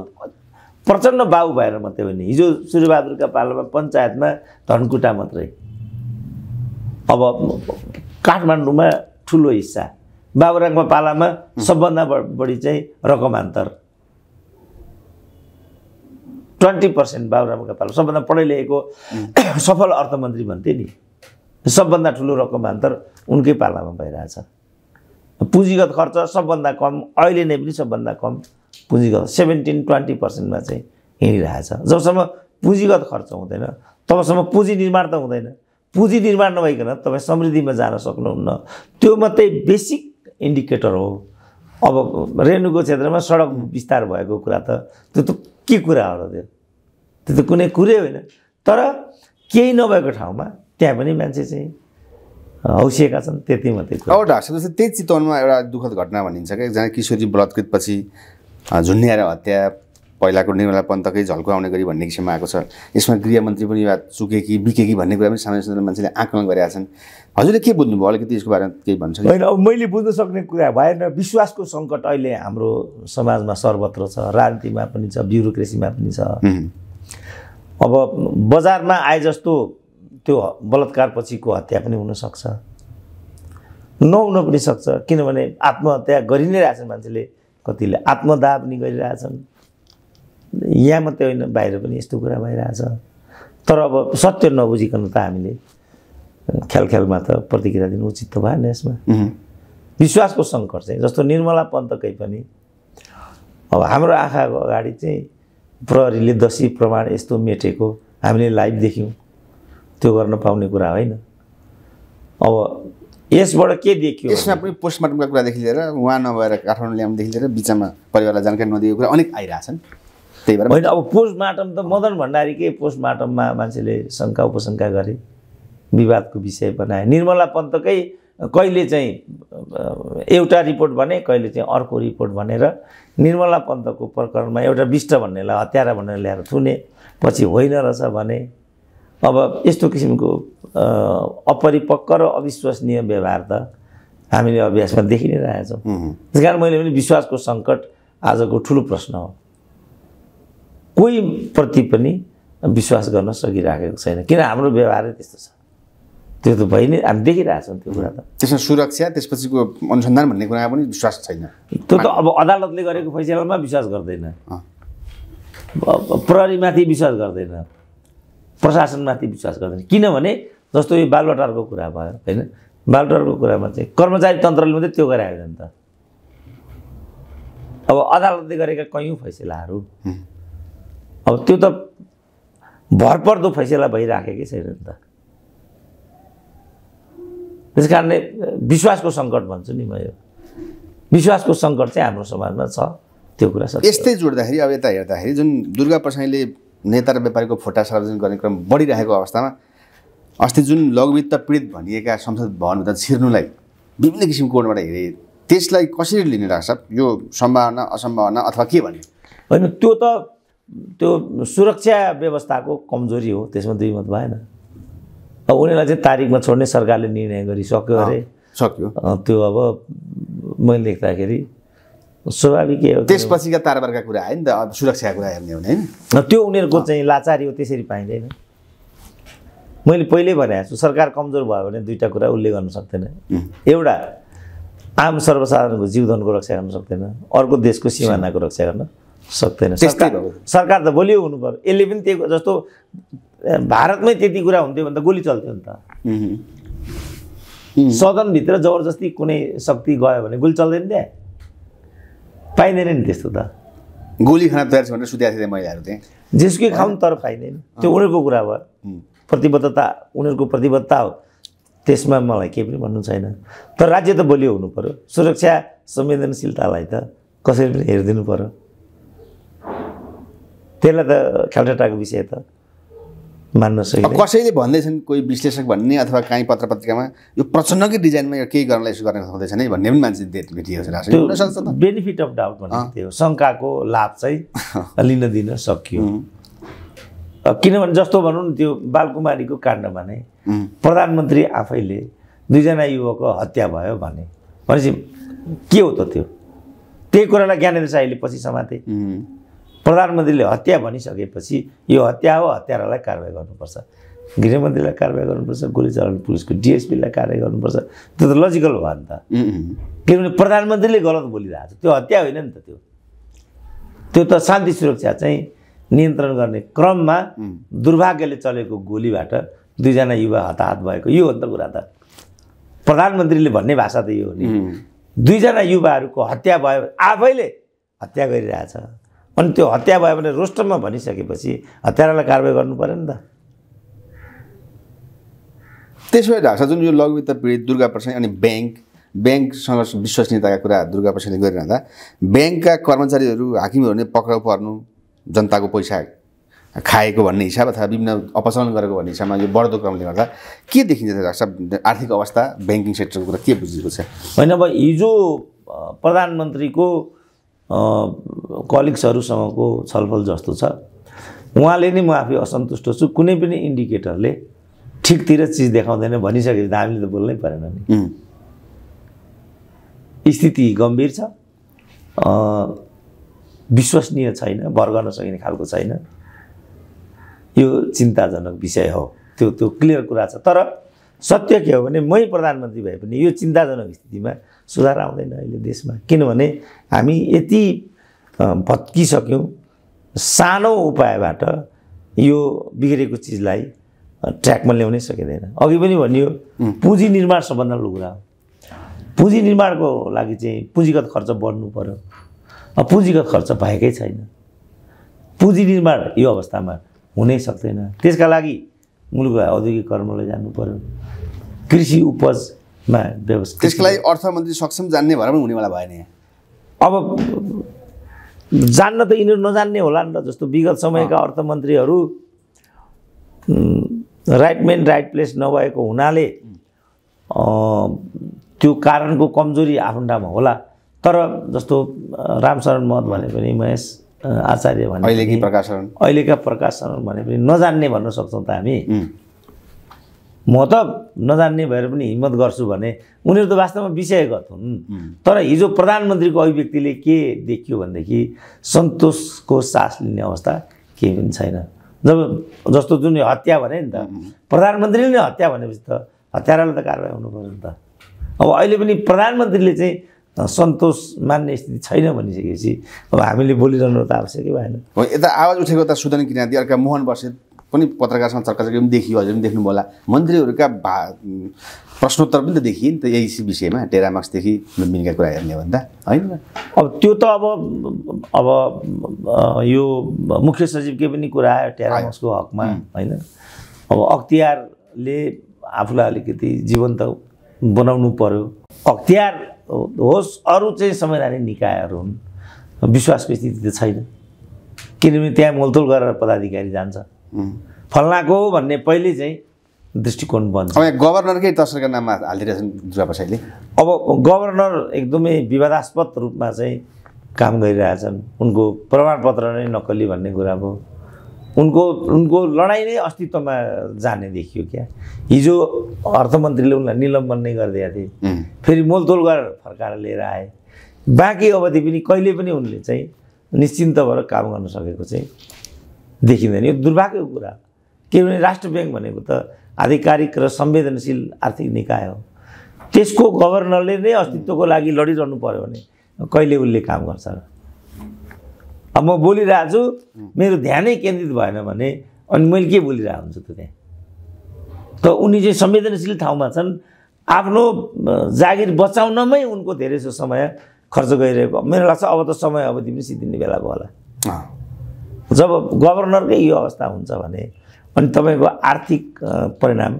प्रचण्ड बाबु भएर मात्रै भने हिजो सूर्यबहादुरका पालामा पञ्चायतमा धनकुटा मात्रै अब काठमाडौँमा ठुलो हिस्सा बाबुराङमा पालामा सबभन्दा बढी चाहिँ रकमान्तर ट्वेन्टी पर्सेन्ट बाबुरामका पाला सबभन्दा पढाइ लेखेको सफल अर्थमन्त्री भन्थे नि सबभन्दा ठुलो रकम अन्तर उनकै पालामा भइरहेछ पुँजीगत खर्च सबभन्दा कम अहिले नै पनि सबभन्दा कम पुँजीगत सेभेन्टिन ट्वेन्टी पर्सेन्टमा चाहिँ हिँडिरहेछ जबसम्म पुँजीगत खर्च हुँदैन तबसम्म पुँजी निर्माण त हुँदैन पुँजी निर्माण नभइकन तपाईँ समृद्धिमा जान सक्नुहुन्न त्यो मात्रै बेसिक इन्डिकेटर हो अब रेणुको क्षेत्रमा सडक विस्तार भएको कुरा त त्यो त के कुरा हो र त्यो त्यो त कुनै कुरै होइन तर केही नभएको ठाउँमा त्यहाँ पनि मान्छे चाहिँ हौसिएका छन् त्यति मात्रै अब डाक्टर त्यही चितवनमा एउटा दुःखद घटना भनिन्छ क्या एकजना किशोरी पछि झुन्ड्याएर हत्या पहिलाको निर्मला पन्तकै झल्को आउने गरी भन्ने किसिममा आएको छ यसमा गृहमन्त्री पनि वा चुके कि बिके कि भन्ने कुरा पनि सामान्य सञ्जालमा मान्छेले आकलन गरेका छन् हजुरले के बुझ्नुभयो अलिकति यसको बारेमा केही भन्छ होइन अब मैले बुझ्न सक्ने कुरा भएन विश्वासको सङ्कट अहिले हाम्रो समाजमा सर्वत्र छ राजनीतिमा पनि छ ब्युरोक्रेसीमा पनि छ अब बजारमा आए जस्तो त्यो बलात्कार पछिको हत्या पनि हुनसक्छ नहुन पनि सक्छ किनभने आत्महत्या गरि नै रहेछन् मान्छेले कतिले आत्मदाह पनि गरिरहेछन् यहाँ मात्रै होइन बाहिर पनि यस्तो कुरा भइरहेछ तर अब सत्य नबुझिकन त हामीले ख्याल ख्यालमा त प्रतिक्रिया दिनु उचित त भएन यसमा विश्वासको सङ्कट चाहिँ जस्तो निर्मला पन्तकै पनि अब हाम्रो आँखाको अगाडि चाहिँ प्रहरीले दसी प्रमाण यस्तो मेटेको हामीले लाइभ देख्यौँ त्यो गर्न पाउने कुरा होइन अब यसबाट के देखियो यसमा पनि पोस्टमार्टमका कुरादेखि लिएर उहाँ नभएर काठमाडौँ ल्याउनुदेखि लिएर बिचमा परिवारलाई जानकारी नदिएको कुरा अनेक आइरहेछन् त्यही भएर होइन अब पोस्टमार्टम त मदन भण्डारीकै पोस्टमार्टममा मान्छेले शङ्का उपशङ्का गरे विवादको विषय बनाए निर्मला पन्तकै कहिले चाहिँ एउटा रिपोर्ट भने कहिले चाहिँ अर्को रिपोर्ट भनेर निर्मला पन्तको प्रकरणमा एउटा विष्ट भन्नेलाई हत्यारा भनेर ल्याएर थुने पछि होइन रहेछ भने अब यस्तो किसिमको अपरिपक्व र अविश्वसनीय व्यवहार त हामीले अभ्यासमा देखि नै रहेछौँ त्यस कारण मैले पनि विश्वासको सङ्कट आजको ठुलो प्रश्न हो कोही प्रति पनि विश्वास गर्न सकिराखेको छैन किन हाम्रो व्यवहारै त्यस्तो छ त्यो त भइ नै हामी देखिरहेछौँ त्यो कुरा त त्यसमा सुरक्षा त्यसपछिको अनुसन्धान भन्ने कुरामा पनि विश्वास छैन त्यो त अब अदालतले गरेको फैसलामा विश्वास गर्दैन प्रहरीमाथि विश्वास गर्दैन प्रशासनमाथि विश्वास गर्दैन किनभने जस्तो यो बालबाटारको कुरा भयो होइन बालवटारको कुरामा चाहिँ कर्मचारी तन्त्रले मात्रै त्यो गरायो भने त अब अदालतले गरेका कयौँ फैसलाहरू अब त्यो त भरपर्दो फैसला भइराखेकै छैन नि त त्यस कारणले विश्वासको सङ्कट भन्छु नि म यो विश्वासको सङ्कट चाहिँ हाम्रो समाजमा छ त्यो कुरा यस्तै जोड्दाखेरि अब यता हेर्दाखेरि जुन दुर्गा प्रसाईले नेता र व्यापारीको फोटा सार्वजनिक गर्ने क्रम बढिरहेको अवस्थामा अस्ति जुन लघुवित्त पीडित भनिएका संसद भवनभित्र छिर्नुलाई विभिन्न किसिमको कोडबाट हेरे त्यसलाई कसरी लिने राख्छ यो सम्भावना असम्भावना अथवा के भन्ने होइन त्यो त त्यो सुरक्षा व्यवस्थाको कमजोरी हो त्यसमा दुई मत भएन अब उनीहरूलाई चाहिँ तारिकमा छोड्ने सरकारले निर्णय गरिसक्यो अरे सक्यो त्यो अब मैले लेख्दाखेरि स्वाभाविकै हो त्यसपछिका तारबारका कुरा आयो नि त अब सुरक्षाका कुरा हेर्ने हुने होइन त्यो उनीहरूको चाहिँ लाचारी हो त्यसरी पाइँदैन मैले पहिल्यै भनेको छु सरकार कमजोर भयो भने दुईवटा कुरा उसले गर्न सक्दैन एउटा आम सर्वसाधारणको जीवधनको रक्षा गर्न सक्दैन अर्को देशको सिमानाको रक्षा गर्न सक्दैन सरकार त बलियो हुनु पऱ्यो यसले पनि त्यो जस्तो भारतमै त्यति कुरा हुन्थ्यो भने त गोली चल्थ्यो नि त सदनभित्र जबरजस्ती कुनै शक्ति गयो भने गोली चल्दैन त्यहाँ पाइँदैन नि त्यस्तो त गोली खाना तयार छ भनेर सुत्याएको थिएँ महिलाहरू त्यहाँ जेसुकै खाउँ तर पाइँदैन त्यो उनीहरूको कुरा भयो प्रतिबद्धता उनीहरूको प्रतिबद्धता हो त्यसमा मलाई केही पनि भन्नु छैन तर राज्य त बलियो हुनु पऱ्यो सुरक्षा संवेदनशीलतालाई त कसरी पनि हेरिदिनु पऱ्यो त्यसलाई त खेलटाको विषय त मान्न सकिन्छ कसैले भन्दैछन् कोही विश्लेषक भन्ने अथवा काहीँ पत्र पत्रिकामा यो प्रचण्डकै डिजाइनमा यो केही गर्नलाई यसो गर्ने सक्दैछ नि भन्ने पनि मान्छे भेटिएको छ बेनिफिट अफ डाउट भनेको त्यही शङ्काको लाभ चाहिँ लिन दिन सकियो किनभने जस्तो भनौँ न त्यो बालकुमारीको काण्ड नै प्रधानमन्त्री आफैले दुईजना युवकको हत्या भयो भने भनेपछि के हो त त्यो त्यही कुरालाई ज्ञानेन्द्र शाहीले पछि समाते प्रधानमन्त्रीले हत्या भनिसकेपछि यो हत्या हो हत्यारालाई कारवाही गर्नुपर्छ गृहमन्त्रीलाई कारवाही गर्नुपर्छ गोली चलाउने पुलिसको डिएसपीलाई कारवाही गर्नुपर्छ त्यो त लजिकल भयो नि त किनभने प्रधानमन्त्रीले गलत बोलिरहेको छ त्यो हत्या होइन नि त त्यो त्यो त शान्ति सुरक्षा चाहिँ नियन्त्रण गर्ने क्रममा दुर्भाग्यले चलेको गोलीबाट दुईजना युवा हताहत भएको यो हो नि त कुरा त प्रधानमन्त्रीले भन्ने भाषा त यो हो नि दुईजना युवाहरूको हत्या भयो आफैले हत्या गरिरहेछ अनि त्यो हत्या भयो भने रोस्टरमा भनिसकेपछि हत्यारालाई कारवाही गर्नु पऱ्यो नि त त्यसो भए ढाक्सा जुन यो लघुवित्त पीडित दुर्गा प्रसाद अनि ब्याङ्क ब्याङ्कसँग विश्वसनीयताका कुरा दुर्गा प्रसादले गरिरहँदा ब्याङ्कका कर्मचारीहरू हाकिमहरूले पक्राउ पर्नु जनताको पैसा खाएको भन्ने हिसाब अथवा विभिन्न अपचलन गरेको भन्ने हिसाबमा यो बढ्दो क्रमले गर्दा के देखिन्छ ढाक्सा आर्थिक अवस्था ब्याङ्किङ सेक्टरको कुरा के बुझिएको छ होइन अब हिजो प्रधानमन्त्रीको कलिग्सहरूसँगको छलफल जस्तो छ उहाँले नै म आफै असन्तुष्ट छु कुनै पनि इन्डिकेटरले ठिकतिर चिज देखाउँदैन भनिसकेपछि त हामीले त बोल्नै परेन नि स्थिति गम्भीर छ विश्वसनीय छैन भर गर्न सकिने खालको छैन यो चिन्ताजनक विषय हो त्यो त्यो क्लियर कुरा छ तर सत्य के हो भने मै प्रधानमन्त्री भए पनि यो चिन्ताजनक स्थितिमा सुधार आउँदैन अहिले देशमा किनभने हामी यति भत्किसक्यौँ सानो उपायबाट यो बिग्रेको चिजलाई ट्र्याकमा ल्याउनै सकिँदैन अघि पनि भनियो पुँजी निर्माण सबभन्दा कुरा हो पुँजी निर्माणको लागि चाहिँ पुँजीगत खर्च बढ्नु पऱ्यो पुँजीगत खर्च भएकै छैन पुँजी निर्माण यो अवस्थामा हुनै सक्दैन त्यसका लागि मुलुक कर्मलाई जानु पऱ्यो कृषि उपज व्यवस्था त्यसको लागि अर्थमन्त्री सक्षम जान्ने भएर पनि हुनेवाला भएन अब जान्न त यिनीहरू नजान्ने होला नि त जस्तो विगत समयका अर्थमन्त्रीहरू राइट मेन राइट प्लेस नभएको हुनाले त्यो कारणको कमजोरी आफ्नो होला तर जस्तो रामशरण मत भने पनि महेश आचार्य भने अहिलेका प्रकाश शरण भने पनि नजान्ने भन्न सक्छौँ त हामी म त नजान्ने भएर पनि हिम्मत गर्छु भने उनीहरू त वास्तवमा विषयगत हुन् तर हिजो प्रधानमन्त्रीको अभिव्यक्तिले के देखियो भनेदेखि सन्तोषको सास लिने अवस्था केही पनि छैन जब जस्तो जुन हत्या भने नि त प्रधानमन्त्रीले नै हत्या भनेपछि त हत्याराले त कारवाही हुनु पऱ्यो नि त अब अहिले पनि प्रधानमन्त्रीले चाहिँ सन्तोष मान्ने स्थिति छैन भनिसकेपछि अब हामीले बोलिरहनु त आवश्यकै भएन यता आवाज उठेको त सुदन किनादी अर्का मोहन बसेत पनि पत्रकारसँग चर्काचर्की पनि देखियो हजुर पनि देख्नुभयो होला मन्त्रीहरूका भा प्रश्नोत्तर पनि त देखियो नि त यही विषयमा टेरामाक्सदेखि लुम्बिनीका कुरा हेर्ने भन्दा होइन अब त्यो त अब अब यो मुख्य सचिवकै पनि कुरा आयो टेरामाक्सको हकमा होइन अब अख्तियारले आफूलाई अलिकति जीवन्त बनाउनु पर्यो अख्तियार होस् अरू चाहिँ संवैधानिक निकायहरू हुन् विश्वासको स्थिति त छैन किनभने त्यहाँ मोलतोल गरेर पदाधिकारी जान्छ फल्नाको भन्ने पहिले चाहिँ दृष्टिकोण बन्छ अब गभर्नरकै तस्करको नाममा हालिरहेछन् दुर्गा प्रसाईले अब गभर्नर एकदमै विवादास्पद रूपमा चाहिँ काम गरिरहेछन् उनको प्रमाणपत्र नै नक्कली भन्ने कुरा भयो उनको उनको लडाइँ नै अस्तित्वमा जाने देखियो क्या हिजो अर्थमन्त्रीले उनलाई निलम्बन नै गरिदिएका थिए फेरि मोलतोल गरेर फर्काएर लिएर आए बाँकी अवधि पनि कहिले पनि उनले चाहिँ निश्चिन्त भएर काम गर्न सकेको चाहिँ देखिँदैन यो दुर्भाग्यको कुरा किनभने राष्ट्र ब्याङ्क भनेको त आधिकारिक र संवेदनशील आर्थिक निकाय हो त्यसको गभर्नरले नै अस्तित्वको लागि लडिरहनु पऱ्यो भने कहिले उसले काम गर्छ र अब म बोलिरहेको छु मेरो ध्यानै केन्द्रित भएन भने अनि मैले के बोलिरहेको हुन्छु त त्यहाँ त उनी चाहिँ संवेदनशील ठाउँमा छन् आफ्नो जागिर बचाउनमै उनको धेरै सो समय खर्च गइरहेको मेरो लाग्छ अब त समय अवधि पनि सिद्धिने बेला भयो होला जब गभर्नरकै यो अवस्था हुन्छ भने अनि तपाईँको आर्थिक परिणाम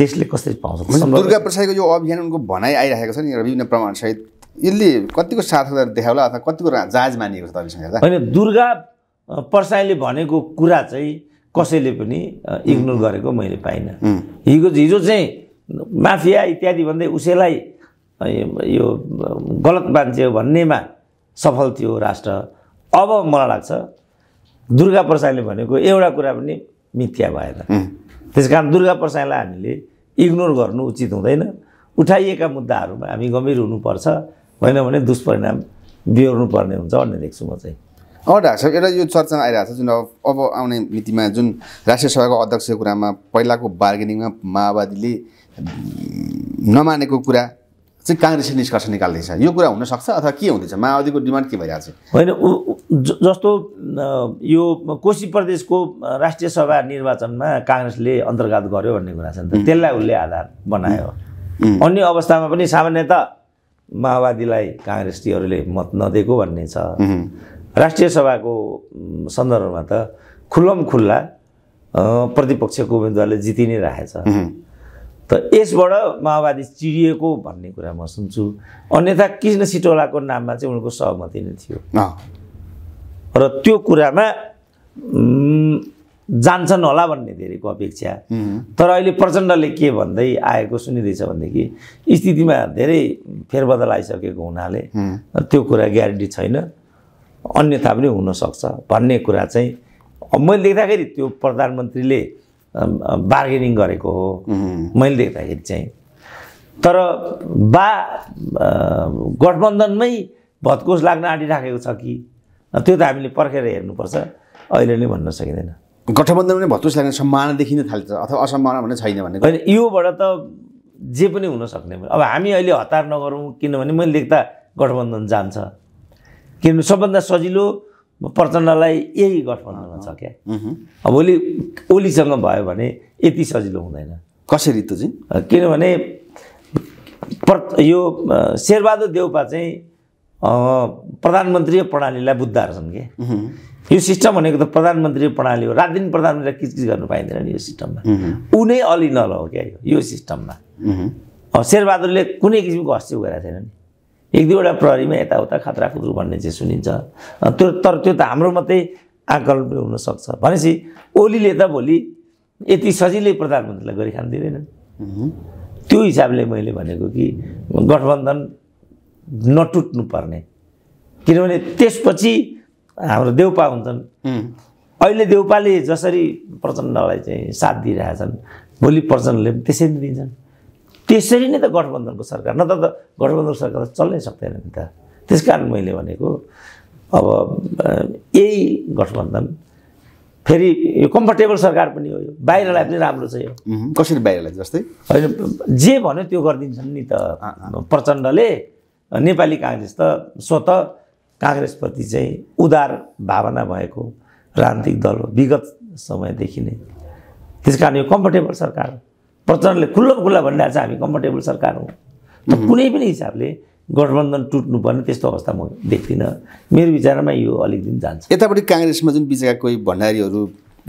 देशले कसरी पाउँछ दुर्गा प्रसादको यो अभियान उनको भनाइ आइरहेको छ नि विभिन्न प्रमाणसहित यसले कतिको सार्थकता देखाउला अथवा कतिको जाज मानिएको छ तपाईँसँग होइन दुर्गा परसाईले भनेको कुरा चाहिँ कसैले पनि इग्नोर गरेको मैले पाइनँ हिजो हिजो चाहिँ माफिया इत्यादि भन्दै उसैलाई यो गलत मान्छे हो भन्नेमा सफल थियो राष्ट्र अब मलाई लाग्छ दुर्गा प्रसादले भनेको एउटा कुरा पनि मिथ्या भएन त्यस कारण दुर्गा प्रसादलाई हामीले इग्नोर गर्नु उचित हुँदैन उठाइएका मुद्दाहरूमा हामी गम्भीर हुनुपर्छ होइन भने दुष्परिणाम बिहोर्नु पर्ने हुन्छ भन्ने देख्छु म चाहिँ अब डाक्टर साहब एउटा यो चर्चामा आइरहेको छ जुन अब अब आउने मितिमा जुन राष्ट्रिय सभाको अध्यक्षको कुरामा पहिलाको बार्गेनिङमा माओवादीले नमानेको कुरा चाहिँ काङ्ग्रेसले निष्कर्ष निकाल्दैछ यो कुरा हुनसक्छ अथवा के हुँदैछ माओवादीको डिमान्ड के भइरहेको छ होइन जस्तो यो कोशी प्रदेशको राष्ट्रिय सभा निर्वाचनमा काङ्ग्रेसले अन्तर्गत गर्यो भन्ने कुरा छ नि त त्यसलाई उसले आधार बनायो अन्य अवस्थामा पनि सामान्यत माओवादीलाई काङ्ग्रेसीहरूले मत नदिएको भन्ने छ राष्ट्रिय सभाको सन्दर्भमा त खुल्लम खुल्ला प्रतिपक्षको उम्मेदवारले जिति नै राखेछ त यसबाट माओवादी चिडिएको भन्ने कुरा म सुन्छु अन्यथा कृष्ण सिटोलाको नाममा चाहिँ उनको सहमति नै थियो र त्यो कुरामा जान्छन् होला भन्ने धेरैको अपेक्षा तर अहिले प्रचण्डले के भन्दै आएको सुनिँदैछ भनेदेखि स्थितिमा धेरै फेरबदल आइसकेको हुनाले त्यो कुरा ग्यारेन्टी छैन अन्यथा पनि हुनसक्छ भन्ने कुरा चाहिँ मैले देख्दाखेरि त्यो प्रधानमन्त्रीले बार्गेनिङ गरेको हो मैले देख्दाखेरि चाहिँ तर बा गठबन्धनमै भत्कोस लाग्न आँटिराखेको छ कि त्यो त हामीले पर्खेर हेर्नुपर्छ अहिले नै भन्न सकिँदैन गठबन्धन पनि भत्कोस लाग्ने सम्मान देखिन थाल्छ अथवा असम्मान भने छैन भने होइन योबाट त जे पनि हुन सक्ने अब हामी अहिले हतार नगरौँ किनभने मैले देख्दा गठबन्धन जान्छ किनभने सबभन्दा सजिलो प्रचण्डलाई यही गठबन्धनमा छ क्या अब ओली ओलीसँग भयो भने यति सजिलो हुँदैन कसरी त चाहिँ किनभने प्र यो शेरबहादुर देउपा चाहिँ प्रधानमन्त्री प्रणालीलाई बुद्धार छन् कि यो सिस्टम भनेको त प्रधानमन्त्री प्रणाली हो रात दिन प्रधानमन्त्रीलाई किचकिच गर्नु पाइँदैन नि यो सिस्टममा उनै नै अलि नल हो क्या यो सिस्टममा शेरबहादुरले कुनै किसिमको हस्ते गरेको थिएन नि एक दुईवटा प्रहरीमा यताउता खतरा खुद्रु भन्ने चाहिँ सुनिन्छ त्यो तर त्यो त हाम्रो मात्रै आकलन हुनसक्छ भनेपछि ओलीले त भोलि यति सजिलै प्रधानमन्त्रीलाई गरिखान दिँदैनन् त्यो हिसाबले मैले भनेको कि गठबन्धन नटुट्नुपर्ने किनभने त्यसपछि हाम्रो देउपा हुन्छन् अहिले देउपाले जसरी प्रचण्डलाई चाहिँ साथ दिइरहेछन् भोलि प्रचण्डले पनि त्यसरी दिन्छन् त्यसरी नै त गठबन्धनको सरकार नत्र त गठबन्धन सरकार त चल्नै सक्दैन नि त त्यस कारण मैले भनेको अब यही गठबन्धन फेरि यो कम्फर्टेबल सरकार पनि हो यो बाहिरलाई पनि राम्रो छ यो कसरी बाहिरलाई जस्तै होइन जे भन्यो त्यो गरिदिन्छन् नि त प्रचण्डले नेपाली काङ्ग्रेस त स्वत काङ्ग्रेसप्रति चाहिँ उदार भावना भएको राजनीतिक दल हो विगत समयदेखि नै त्यस कारण यो कम्फर्टेबल सरकार प्रचण्डले खुल्लो खुल्ला भनिरहेको छ हामी कम्फर्टेबल सरकार हो कुनै पनि हिसाबले गठबन्धन टुट्नुपर्ने त्यस्तो अवस्था म देख्दिनँ मेरो विचारमा यो अलिक दिन जान्छ यतापट्टि काङ्ग्रेसमा जुन बिचका कोही भण्डारीहरू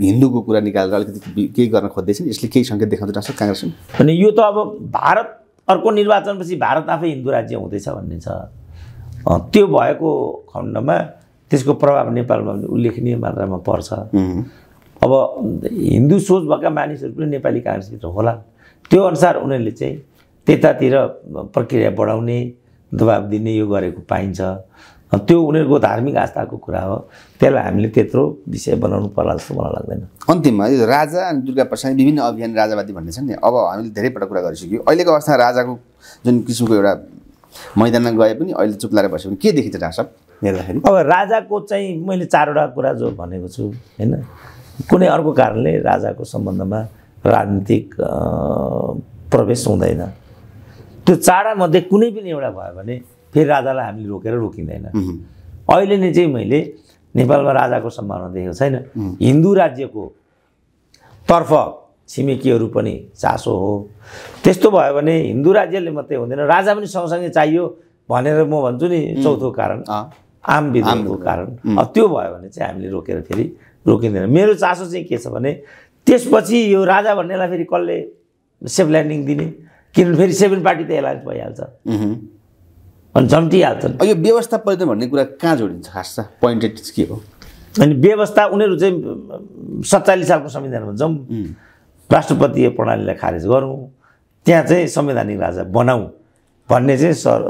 हिन्दूको कुरा निकालेर अलिकति केही गर्न खोज्दैछन् यसले केही सङ्केत देखाउँदै रहेछ काङ्ग्रेस अनि यो त अब भारत अर्को निर्वाचनपछि भारत आफै हिन्दू राज्य हुँदैछ भन्ने छ त्यो भएको खण्डमा त्यसको प्रभाव नेपालमा उल्लेखनीय मात्रामा पर्छ अब हिन्दू सोच भएका मानिसहरू पनि नेपाली काङ्ग्रेसभित्र होला त्यो अनुसार उनीहरूले चाहिँ त्यतातिर प्रक्रिया बढाउने दबाब दिने यो गरेको पाइन्छ त्यो उनीहरूको धार्मिक आस्थाको कुरा हो त्यसलाई हामीले त्यत्रो विषय बनाउनु पर्ला जस्तो मलाई लाग्दैन अन्तिममा यो राजा अनि दुर्गा प्रसाद विभिन्न अभियान राजावादी भन्ने छन् नि अब हामीले धेरै कुरा गरिसक्यौँ अहिलेको अवस्थामा राजाको जुन किसिमको एउटा मैदानमा गए पनि अहिले चुप्लाएर बस्यो भने के देखिन्छ राजा हेर्दाखेरि अब राजाको चाहिँ मैले चारवटा कुरा जो भनेको छु होइन कुनै अर्को कारणले राजाको सम्बन्धमा राजनीतिक प्रवेश हुँदैन त्यो चाडामध्ये कुनै पनि एउटा भयो भने फेरि राजालाई हामीले रोकेर रोकिँदैन अहिले नै चाहिँ मैले नेपालमा राजाको सम्भावना देखेको छैन हिन्दू राज्यको तर्फ छिमेकीहरू पनि चासो हो त्यस्तो भयो भने हिन्दू राज्यले मात्रै हुँदैन राजा पनि सँगसँगै चाहियो भनेर म भन्छु नि चौथो कारण आम विधानको कारण त्यो भयो भने चाहिँ हामीले रोकेर फेरि रोकिँदैन मेरो चासो चाहिँ के छ भने त्यसपछि यो राजा भन्नेलाई फेरि कसले सेफ ल्यान्डिङ दिने किनभने फेरि सेभेन पार्टी त एलायन्स भइहाल्छ अनि झम्टिहाल्छन् यो व्यवस्था परिवर्तन भन्ने कुरा कहाँ जोडिन्छ खास त पोइन्टेड के हो अनि व्यवस्था उनीहरू चाहिँ सत्तालिस सालको संविधानमा जाउँ राष्ट्रपति प्रणालीलाई खारेज गरौँ त्यहाँ चाहिँ संवैधानिक राजा बनाऊ भन्ने चाहिँ सर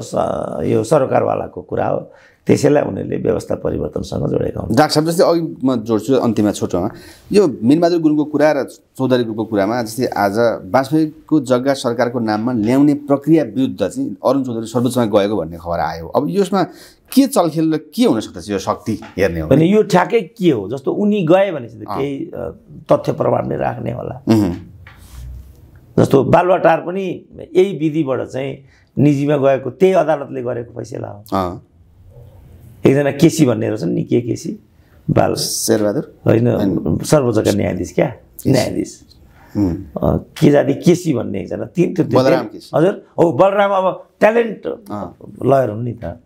यो सरकारवालाको कुरा हो त्यसैलाई उनीहरूले व्यवस्था परिवर्तनसँग जोडेका हुन् डाक्टर साहब जस्तै अघि म जोड्छु अन्तिममा छोटोमा यो मिनबहादुर गुरुङको कुरा र चौधरी ग्रुपको कुरामा जस्तै आज वाजपेयीको जग्गा सरकारको नाममा ल्याउने प्रक्रिया विरुद्ध चाहिँ अरुण चौधरी सर्वोच्चमा गएको भन्ने खबर आयो अब यसमा के चलखेल र के हुनसक्दछ यो शक्ति हेर्ने हो भने यो ठ्याक्कै के हो जस्तो उनी गए भने चाहिँ केही तथ्य प्रभाव नै राख्ने होला जस्तो बालुवाटार पनि यही विधिबाट चाहिँ निजीमा गएको त्यही अदालतले गरेको फैसला हो एकजना केसी भन्ने रहेछन् नि के केसी बाल शेरबहादुर होइन सर्वोच्चका न्यायाधीश क्या न्यायाधीश के जाति केसी भन्ने एकजना तिन त्यो हजुर हो बलराम अब ट्यालेन्ट लयर हुन् नि त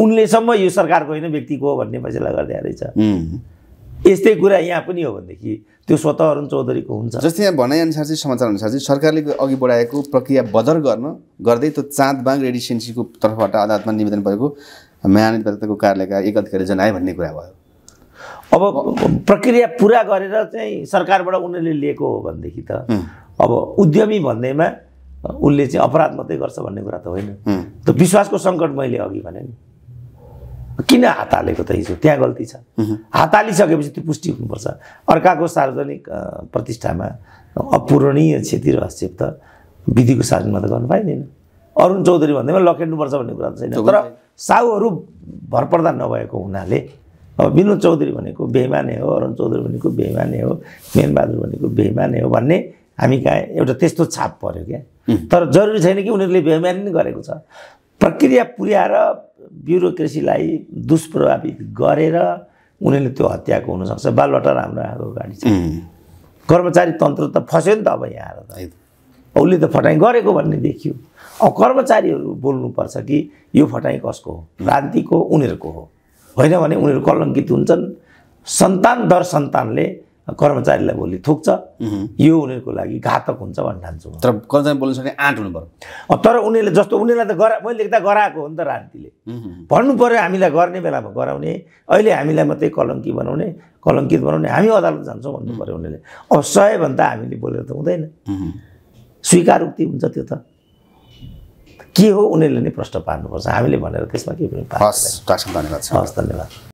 उनलेसम्म यो सरकारको होइन व्यक्तिको हो भन्ने फैसला गर्दै रहेछ यस्तै कुरा यहाँ पनि हो भनेदेखि त्यो स्वत अरुण चौधरीको हुन्छ जस्तै यहाँ भनाइअनुसार चाहिँ समाचार अनुसार चाहिँ सरकारले अघि बढाएको प्रक्रिया बदर गर्न गर्दै त्यो चाँद बाङ रेडिसेन्सीको तर्फबाट अदालतमा निवेदन भएको महानिर्वाचकको कार्यालयका एक अधिकारी जनाए भन्ने कुरा भयो अब प्रक्रिया पुरा गरेर चाहिँ सरकारबाट उनीहरूले लिएको हो भनेदेखि त अब उद्यमी भन्दैमा उनले चाहिँ अपराध मात्रै गर्छ भन्ने कुरा त होइन त विश्वासको सङ्कट मैले अघि भने नि किन हात हालेको त हिजो त्यहाँ गल्ती छ हात हालिसकेपछि त्यो पुष्टि हुनुपर्छ अर्काको सार्वजनिक प्रतिष्ठामा अपूरणीय क्षति र हस्तक्षेप त विधिको शासनमा त गर्नु पाइँदैन अरुण चौधरी भन्दैमा लखेट्नुपर्छ भन्ने कुरा छैन तर साहुहरू भरपर्दा नभएको हुनाले अब विनोद चौधरी भनेको बेइमाने हो अरुण चौधरी भनेको बेइमाने हो मेनबहादुर भनेको बेइमाने हो भन्ने हामी कहाँ एउटा त्यस्तो छाप पऱ्यो क्या तर जरुरी छैन कि उनीहरूले बेइमानी नै गरेको छ प्रक्रिया पुर्याएर ब्युरोक्रेसीलाई दुष्प्रभावित गरेर उनीहरूले त्यो हत्याको हुनसक्छ बालबाट राम्रो आएको गाडी छ कर्मचारी तन्त्र त फस्यो नि त अब यहाँ आएर त उसले त फटाइ गरेको भन्ने देखियो अब कर्मचारीहरू बोल्नुपर्छ कि यो फटाइ कसको हो भ्रान्तिको उनीहरूको हो होइन भने उनीहरू कलङ्कित हुन्छन् सन्तान दर सन्तानले कर्मचारीलाई भोलि थुक्छ यो उनीहरूको लागि घातक हुन्छ भन्ने ठान्छु तर कर्मचारी बोल्नु सक्ने आँट हुनु पऱ्यो तर उनीहरूले जस्तो उनीहरूलाई त गरा मैले लेख्दा गराएको हो नि त रान्तिले भन्नु पऱ्यो हामीलाई गर्ने बेलामा गराउने अहिले हामीलाई मात्रै कलङ्की बनाउने कलङ्कित बनाउने हामी अदालत जान्छौँ भन्नु पऱ्यो उनीहरूले अब सयभन्दा हामीले बोलेर त हुँदैन स्वीकारोक्ति हुन्छ त्यो त के हो उनीहरूले नै प्रश्न पार्नुपर्छ हामीले भनेर त्यसमा के पनि हस् धन्यवाद हस् धन्यवाद